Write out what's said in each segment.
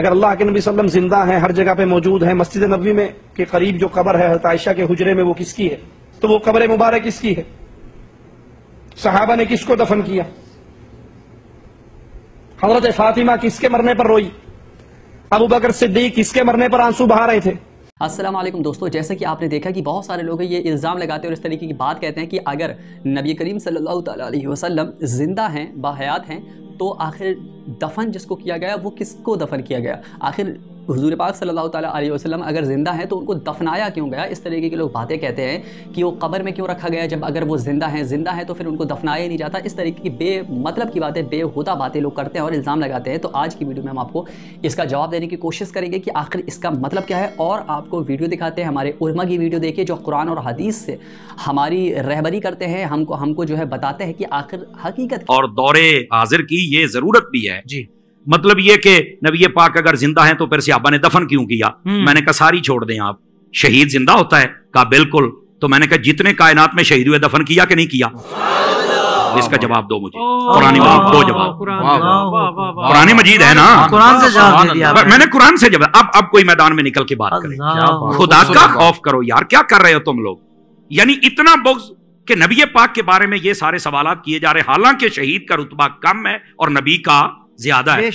अगर अल्लाह के नबी वसल्लम जिंदा हैं हर जगह पे मौजूद हैं मस्जिद नबी में के करीब जो कबर है हजरत के हुजरे में वो किसकी है तो वो कबर मुबारक किसकी है साहबा ने किसको दफन किया हजरत फातिमा किसके मरने पर रोई अबू बकर सिद्दीक किसके मरने पर आंसू बहा रहे थे असलम दोस्तों जैसे कि आपने देखा कि बहुत सारे लोग ये इल्ज़ाम लगाते हैं और इस तरीके की बात कहते हैं कि अगर नबी करीम सल्लल्लाहु अलैहि वसल्लम ज़िंदा हैं बाहयात हैं तो आखिर दफन जिसको किया गया वो किसको दफन किया गया आखिर हजूर पाक सल्लल्लाहु अलैहि वसल्लम अगर ज़िंदा हैं तो उनको दफनाया क्यों गया इस तरीके के लोग बातें कहते हैं कि वो कबर में क्यों रखा गया जब अगर वो ज़िंदा हैं ज़िंदा है तो फिर उनको दफनाया नहीं जाता इस तरीके की बे मतलब की बातें बेहुदा बातें लोग करते हैं और इल्ज़ाम लगाते हैं तो आज की वीडियो में हम आपको इसका जवाब देने की कोशिश करेंगे कि आखिर इसका मतलब क्या है और आपको वीडियो दिखाते हैं हमारे उर्मा की वीडियो देखिए जो कुरान और हदीस से हमारी रहबरी करते हैं हमको हमको जो है बताते हैं कि आखिर हकीकत और दौरे हाजिर की ये ज़रूरत भी है जी मतलब ये कि नबी पाक अगर जिंदा हैं तो फिर सियाबा ने दफन क्यों किया हम्म। मैंने कहा सारी छोड़ दें आप शहीद जिंदा होता है कहा बिल्कुल तो मैंने कहा जितने कायनात में शहीद हुए दफन किया कि नहीं किया इसका जवाब दो मुझे कुरानी मजीद दो जवाब कुरानी मजीद है ना कुरान से जवाब मैंने कुरान से जवाब अब अब कोई मैदान में निकल के बात करें खुदा का खौफ करो यार क्या कर रहे हो तुम लोग यानी इतना बोक्स कि नबी पाक के बारे में ये सारे सवाल किए जा रहे हालांकि शहीद का रुतबा कम है और नबी का ज्यादा है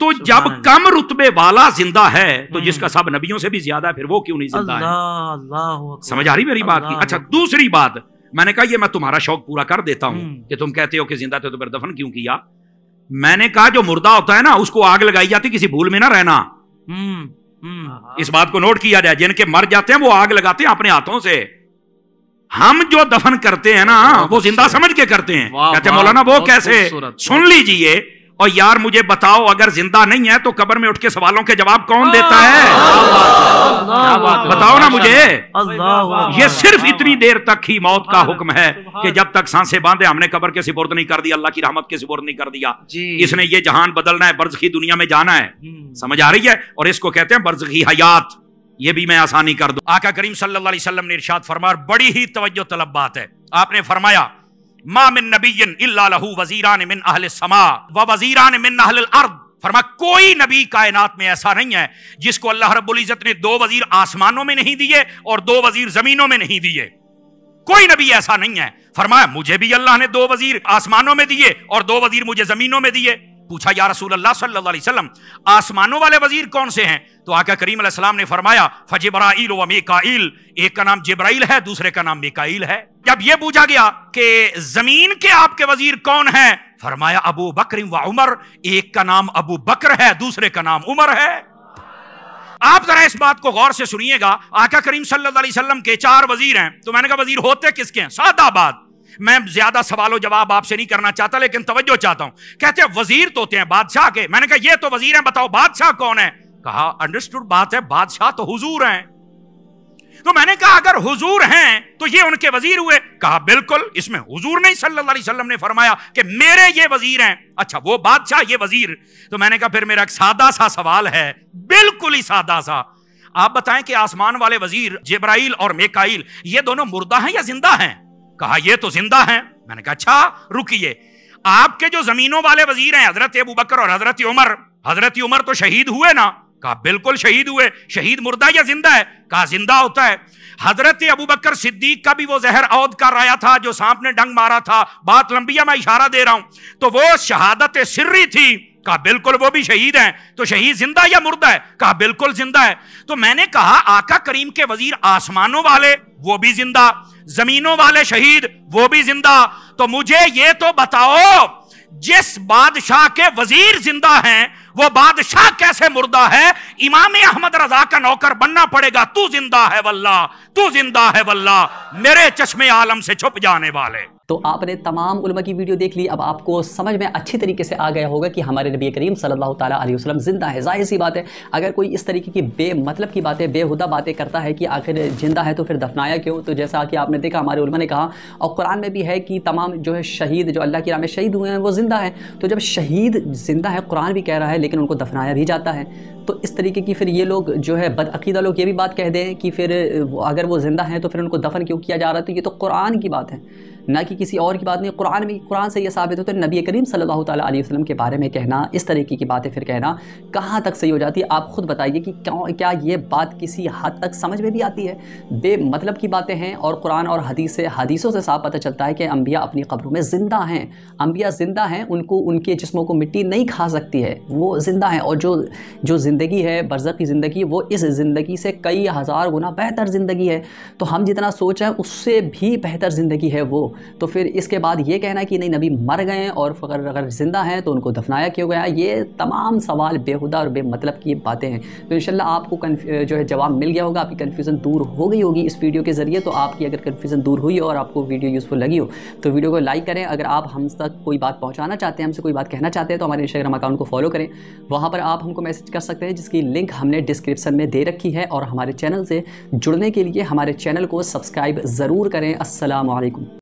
तो जब कम रुतबे वाला जिंदा है तो हम्म। जिसका सब नबियों से भी ज्यादा है फिर वो क्यों नहीं जिंदा है समझ आ रही मेरी बात की अच्छा दूसरी बात मैंने कहा ये मैं तुम्हारा शौक पूरा कर देता हूं हम्म। कि तुम कहते हो कि जिंदा थे तो फिर दफन क्यों किया मैंने कहा जो मुर्दा होता है ना उसको आग लगाई जाती किसी भूल में ना रहना हम्म, इस बात को नोट किया जाए जिनके मर जाते हैं वो आग लगाते हैं अपने हाथों से हम जो दफन करते हैं ना वो जिंदा समझ के करते हैं कहते मौलाना वो कैसे सुन लीजिए और यार मुझे बताओ अगर जिंदा नहीं है तो कबर में उठ के सवालों के जवाब कौन देता है बताओ ना मुझे ये सिर्फ इतनी देर तक ही मौत का हुक्म है कि जब तक सांसे बांधे हमने कबर के सिपुर्द तो नहीं कर दिया अल्लाह की रहमत के सिपुर्द नहीं कर दिया इसने ये जहान बदलना है बर्ज की दुनिया में जाना है हम्म। समझ आ रही है और इसको कहते हैं बर्ज की हयात ये भी मैं आसानी कर दू आका करीम सल्लल्लाहु अलैहि वसल्लम ने इरशाद फरमाया बड़ी ही तवज्जो तलब बात है आपने फरमाया मामिन नबीन इहू वजीरान मिन अहल समा व वजीरान मिन अहल अर्द फरमा कोई नबी कायनात में ऐसा नहीं है जिसको अल्लाह रब्बुल इज़्ज़त ने दो वजीर आसमानों में नहीं दिए और दो वजीर जमीनों में नहीं दिए कोई नबी ऐसा नहीं है फरमाया मुझे भी अल्लाह ने दो वजीर आसमानों में दिए और दो वजीर मुझे जमीनों में दिए पूछा या रसूल अल्लाह सल्लल्लाहु अलैहि वसल्लम आसमानों वाले वजीर कौन से हैं तो आका करीम सलाम ने फरमाया फजबराइल व मेकाइल एक का नाम जबराइल है दूसरे का नाम मेकाइल है जब यह पूछा गया कि जमीन के आपके वजीर कौन है फरमाया अबू बकर व उमर एक का नाम अबू बकर है दूसरे का नाम उमर है आप जरा इस बात को गौर से सुनिएगा आका करीम सल्लल्लाहु अलैहि वसल्लम के चार वजीर हैं तो मैंने कहा वजीर होते किसके हैं सादाबाद मैं ज्यादा सवालों जवाब आपसे नहीं करना चाहता लेकिन तवज्जो चाहता हूं कहते हैं वजीर तो होते हैं बादशाह के मैंने कहा ये तो वजीर हैं बताओ बादशाह कौन है कहा अंडरस्टूड बात है बादशाह तो हुजूर हैं तो मैंने कहा अगर हुजूर हैं तो ये उनके वजीर हुए कहा बिल्कुल इसमें हुजूर नहीं सल्लल्लाहु अलैहि वसल्लम ने फरमाया कि मेरे ये वजीर हैं अच्छा वो बादशाह ये वजीर तो मैंने कहा फिर मेरा एक सादा सा सवाल है बिल्कुल ही सादा सा आप बताएं कि आसमान वाले वजीर जिब्राइल और मेकाइल ये दोनों मुर्दा हैं या जिंदा हैं कहा ये तो जिंदा हैं मैंने कहा अच्छा रुकिए आपके जो जमीनों वाले वजीर हैं हजरत अबू बकर और हजरत उमर हजरत उमर तो शहीद हुए ना कहा बिल्कुल शहीद हुए शहीद मुर्दा या जिंदा है कहा जिंदा होता है हजरत अबू बकर सिद्दीक का भी वो जहर औद कर आया था जो सांप ने डंग मारा था बात लंबी है मैं इशारा दे रहा हूं तो वो शहादत सिर्री थी कहा बिल्कुल वो भी शहीद हैं तो शहीद जिंदा या मुर्दा है कहा बिल्कुल जिंदा है तो मैंने कहा आका करीम के वजीर आसमानों वाले वो भी जिंदा जमीनों वाले शहीद वो भी जिंदा तो मुझे ये तो बताओ जिस बादशाह के वजीर जिंदा हैं वो बादशाह कैसे मुर्दा है इमाम अहमद रजा का नौकर बनना पड़ेगा तू जिंदा है वल्ला तू जिंदा है वल्ला मेरे चश्मे आलम से छुप जाने वाले तो आपने तमाम उलमा की वीडियो देख ली अब आपको समझ में अच्छी तरीके से आ गया होगा कि हमारे नबी करीम सल्लल्लाहु अलैहि वसल्लम ज़िंदा है जाहिर सी बात है अगर कोई इस तरीके की बे मतलब की बातें बेहुदा बातें करता है कि आखिर जिंदा है तो फिर दफनाया क्यों तो जैसा कि आपने देखा हमारे उलमा ने कहा और कुरान में भी है कि तमाम जो है शहीद जो अल्लाह की राम शहीद हुए हैं वो ज़िंदा है तो जब शहीद ज़िंदा है कुरान भी कह रहा है लेकिन उनको दफनाया भी जाता है तो इस तरीके की फिर ये लोग जो है बदअकीदा लोग ये भी बात कह दें कि फिर अगर वो ज़िंदा हैं तो फिर उनको दफन क्यों किया जा रहा है तो ये तो कुरान की बात है ना कि किसी और की बात नहीं कुरान में कुरान से यह साबित होता है नबी करीम सल्लल्लाहु अलैहि वसल्लम के बारे में कहना इस तरीके की बातें फिर कहना कहाँ तक सही हो जाती है आप खुद बताइए कि क्यों क्या ये बात किसी हद तक समझ में भी आती है बे मतलब की बातें हैं और कुरान और हदीस से हदीसों से साफ पता चलता है कि अम्बिया अपनी कब्रों में ज़िंदा हैं अम्बिया ज़िंदा हैं उनको उनके जिस्मों को मिट्टी नहीं खा सकती है वो ज़िंदा हैं और जो जो ज़िंदगी है बरसक की ज़िंदगी वो इस ज़िंदगी से कई हज़ार गुना बेहतर ज़िंदगी है तो हम जितना सोच रहे हैं उससे भी बेहतर ज़िंदगी है वो तो फिर इसके बाद ये कहना कि नहीं नबी मर गए और फकर अगर ज़िंदा हैं तो उनको दफनाया क्यों गया ये तमाम सवाल बेहुदा और बेमतलब की बातें हैं तो इन आपको जो है जवाब मिल गया होगा आपकी कन्फ्यूज़न दूर हो गई होगी इस वीडियो के ज़रिए तो आपकी अगर कन्फ्यूज़न दूर हुई हो और आपको वीडियो यूज़फुल लगी हो तो वीडियो को लाइक करें अगर आप हम तक कोई बात पहुँचाना चाहते हैं हमसे कोई बात कहना चाहते हैं तो हमारे इंस्टाग्राम अकाउंट को फॉलो करें वहाँ पर आप हमको मैसेज कर सकते हैं जिसकी लिंक हमने डिस्क्रिप्शन में दे रखी है और हमारे चैनल से जुड़ने के लिए हमारे चैनल को सब्सक्राइब ज़रूर करें असलकम